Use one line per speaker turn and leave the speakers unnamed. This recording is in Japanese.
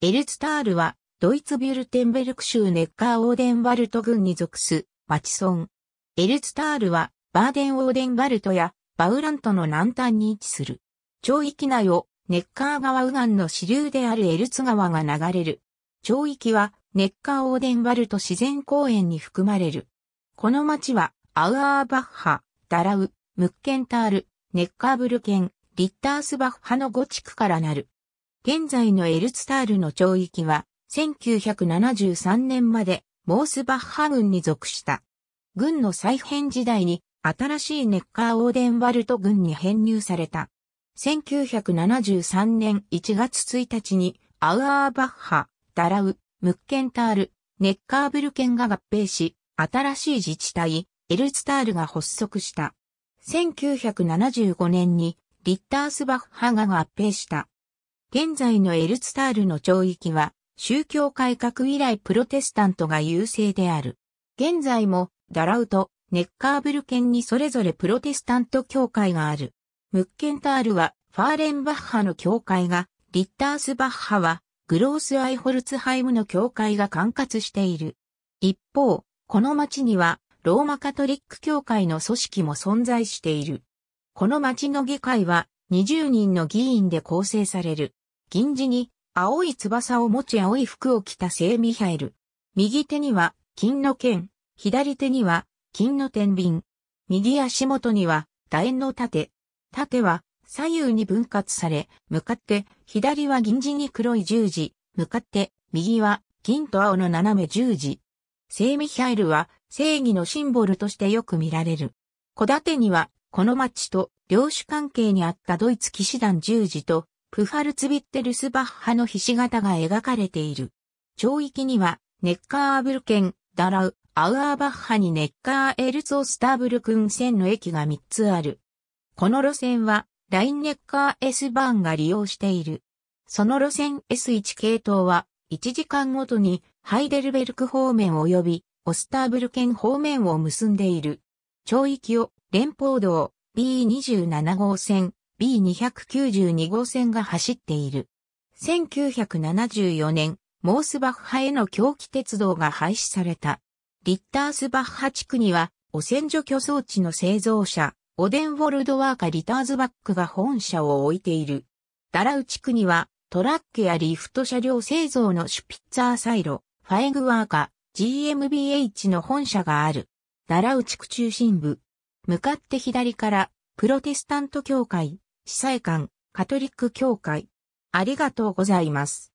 エルツタールは、ドイツビュルテンベルク州ネッカーオーデンワルト郡に属す、町村。エルツタールは、バーデンオーデンワルトや、バウラントの南端に位置する。町域内を、ネッカー川右岸の支流であるエルツ川が流れる。町域は、ネッカーオーデンワルト自然公園に含まれる。この町は、アウアーバッハ、ダラウ、ムッケンタール、ネッカーブルケン、リッタースバッハの5地区からなる。現在のエルツタールの町域は、1973年までモースバッハ軍に属した。軍の再編時代に新しいネッカーオーデンワルト軍に編入された。1973年1月1日にアウアーバッハ、ダラウ、ムッケンタール、ネッカーブルケンが合併し、新しい自治体、エルツタールが発足した。1975年にリッタースバッハが合併した。現在のエルツタールの町域は、宗教改革以来プロテスタントが優勢である。現在も、ダラウト、ネッカーブル県にそれぞれプロテスタント教会がある。ムッケンタールは、ファーレンバッハの教会が、リッタースバッハは、グロースアイホルツハイムの教会が管轄している。一方、この町には、ローマカトリック教会の組織も存在している。この町の議会は、20人の議員で構成される。銀地に青い翼を持ち青い服を着た聖ミハエル。右手には金の剣、左手には金の天秤。右足元には楕円の盾。盾は左右に分割され、向かって左は銀地に黒い十字、向かって右は銀と青の斜め十字。聖ミハエルは正義のシンボルとしてよく見られる。小盾にはこの町と領主関係にあったドイツ騎士団十字とプファルツビッテルスバッハのひし形が描かれている。町域には、ネッカーブルケン、ダラウ、アウアーバッハにネッカーエルツオスターブルクン線の駅が3つある。この路線は、ラインネッカー S バーンが利用している。その路線 S1 系統は、1時間ごとにハイデルベルク方面及びオスターブルケン方面を結んでいる。町域を連邦道 B27 号線 B292 号線が走っている。1974年、モースバッハへの狂気鉄道が廃止された。リッタースバッハ地区には、汚染除去装置の製造者、オデンウォルドワーカリターズバックが本社を置いている。ダラウ地区には、トラックやリフト車両製造のシュピッツァーサイロ、ファエグワーカ、GMBH の本社がある。ダラウ地区中心部。向かって左から、プロテスタント教会、司祭官、カトリック教会。ありがとうございます。